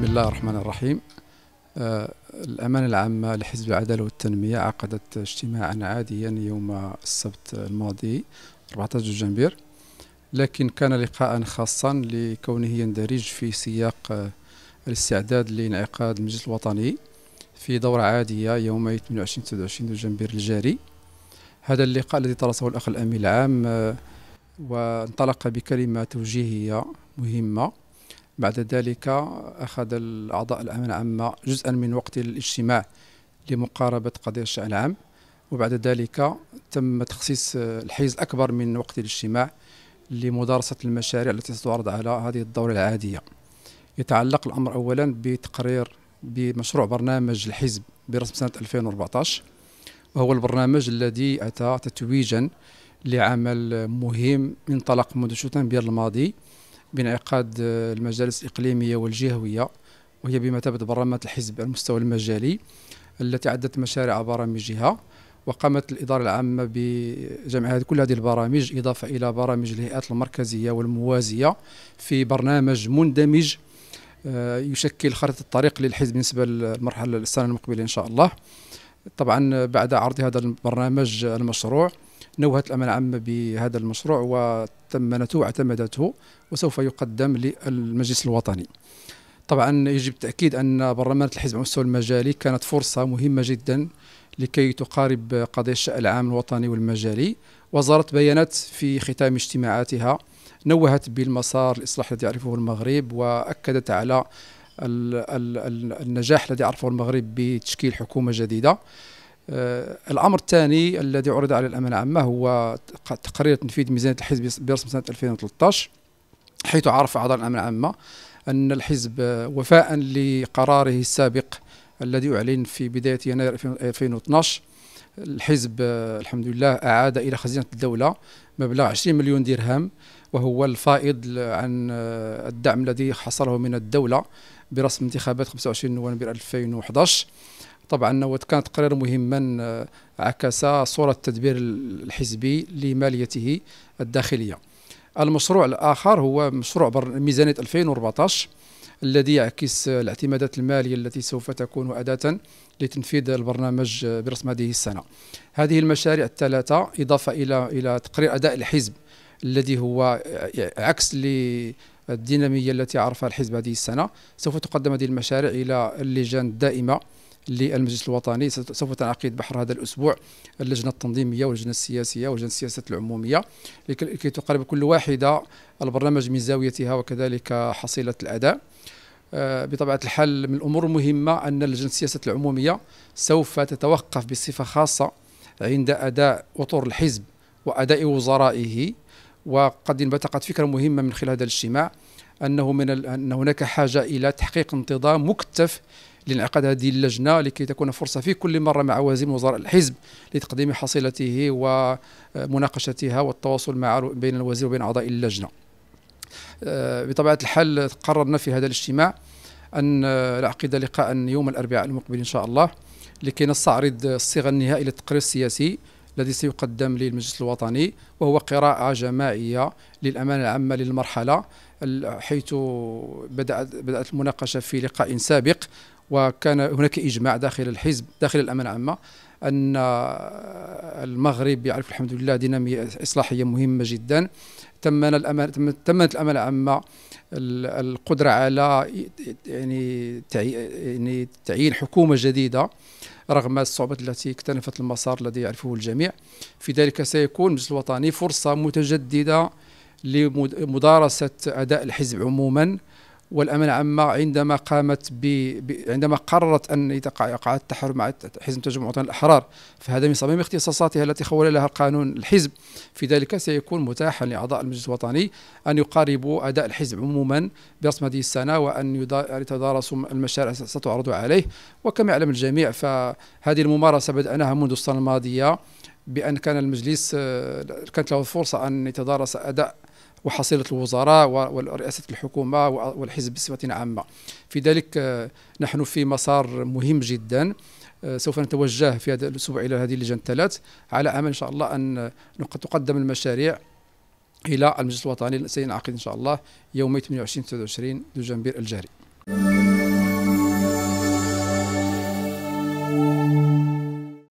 بسم الله الرحمن الرحيم آه، الأمانة العامة لحزب العدالة والتنمية عقدت اجتماعا عاديا يوم السبت الماضي 14 جنبير لكن كان لقاء خاصا لكونه يندرج في سياق آه، الاستعداد لانعقاد المجلس الوطني في دورة عادية يومي 28 29 جنبير الجاري هذا اللقاء الذي طرسه الأخ الأمين العام آه، وانطلق بكلمة توجيهية مهمة بعد ذلك أخذ الأعضاء الأمن العامة جزءا من وقت الاجتماع لمقاربة قضية الشأن العام وبعد ذلك تم تخصيص الحيز أكبر من وقت الاجتماع لمدارسة المشاريع التي ستعرض على هذه الدورة العادية يتعلق الأمر أولا بتقرير بمشروع برنامج الحزب برسم سنة 2014 وهو البرنامج الذي أتى تتويجا لعمل مهم انطلق منذ شتنبر الماضي بانعقاد آه، المجالس الإقليمية والجهوية وهي بمثابة برلمات الحزب على المستوى المجالي التي عدت مشاريع برامجها وقامت الإدارة العامة بجمع كل هذه البرامج إضافة إلى برامج الهيئات المركزية والموازية في برنامج مندمج آه، يشكل خريطة الطريق للحزب بالنسبة للمرحلة السنة المقبلة إن شاء الله طبعا بعد عرض هذا البرنامج المشروع نوهت الأمانة العامة بهذا المشروع وثمنته واعتمدته وسوف يقدم للمجلس الوطني طبعا يجب التأكيد أن برلمان الحزب على المستوى المجالي كانت فرصة مهمة جدا لكي تقارب قضية الشأن العام الوطني والمجالي وزارة بيانات في ختام اجتماعاتها نوهت بالمسار الإصلاح الذي يعرفه المغرب وأكدت على النجاح الذي عرفه المغرب بتشكيل حكومة جديدة آه، الامر الثاني الذي عرض على الامانه العامه هو تقرير تنفيذ ميزانيه الحزب برسم سنه 2013 حيث عرف اعضاء الامانه العامه ان الحزب وفاء لقراره السابق الذي اعلن في بدايه يناير 2012 الحزب الحمد لله اعاد الى خزينه الدوله مبلغ 20 مليون درهم وهو الفائض عن آه، الدعم الذي حصله من الدوله برسم انتخابات 25 نوفمبر 2011 طبعا نوت كان تقرير مهما آه، عكس صورة التدبير الحزبي لماليته الداخلية المشروع الآخر هو مشروع ميزانية 2014 الذي يعكس الاعتمادات المالية التي سوف تكون أداة لتنفيذ البرنامج برسم هذه السنة هذه المشاريع الثلاثة إضافة إلى إلى تقرير أداء الحزب الذي هو آه، عكس للدينامية التي عرفها الحزب هذه السنة سوف تقدم هذه المشاريع إلى اللجان الدائمة للمجلس الوطني سوف تنعقد بحر هذا الاسبوع اللجنه التنظيميه واللجنه السياسيه ولجنه السياسات العموميه لكي تقرب كل واحده البرنامج من زاويتها وكذلك حصيله الاداء آه، بطبيعه الحال من الامور المهمه ان لجنه السياسات العموميه سوف تتوقف بصفه خاصه عند اداء وطور الحزب واداء وزرائه وقد انبثقت فكره مهمه من خلال هذا الاجتماع انه من ان هناك حاجه الى تحقيق انتظام مكثف لانعقاد هذه اللجنه لكي تكون فرصه في كل مره مع وزير وزراء الحزب لتقديم حصيلته ومناقشتها والتواصل مع بين الوزير وبين اعضاء اللجنه. آه، بطبيعه الحال قررنا في هذا الاجتماع ان نعقد آه، لقاء يوم الاربعاء المقبل ان شاء الله لكي نستعرض الصيغه النهائيه للتقرير السياسي الذي سيقدم للمجلس الوطني وهو قراءة جماعية للأمانة العامة للمرحلة حيث بدأت بدأت المناقشة في لقاء سابق وكان هناك إجماع داخل الحزب داخل الأمانة العامة أن المغرب يعرف الحمد لله دينامية إصلاحية مهمة جدا تمنا الامانه تمت الامانه عما القدره على يعني يعني تعيين حكومه جديده رغم الصعوبات التي اكتنفت المسار الذي يعرفه الجميع في ذلك سيكون المجلس الوطني فرصه متجدده لمدارسه اداء الحزب عموما والامانه عامه عندما قامت ب... ب... عندما قررت ان يقع التحرر مع حزب تجمع وطني الاحرار فهذا من صميم اختصاصاتها التي خول لها قانون الحزب في ذلك سيكون متاحا لاعضاء المجلس الوطني ان يقاربوا اداء الحزب عموما برسم هذه السنه وان يتدارسوا المشاريع ستعرض عليه وكما يعلم الجميع فهذه الممارسه بداناها منذ السنه الماضيه بان كان المجلس آه، كانت له الفرصه ان يتدارس اداء وحصيلة الوزراء ورئاسة الحكومة والحزب بصفة عامة في ذلك آه، نحن في مسار مهم جدا آه، سوف نتوجه في هذا الأسبوع إلى هذه اللجان الثلاث على أمل إن شاء الله أن تقدم المشاريع إلى المجلس الوطني سينعقد إن شاء الله يوم 28 29 دجنبير الجاري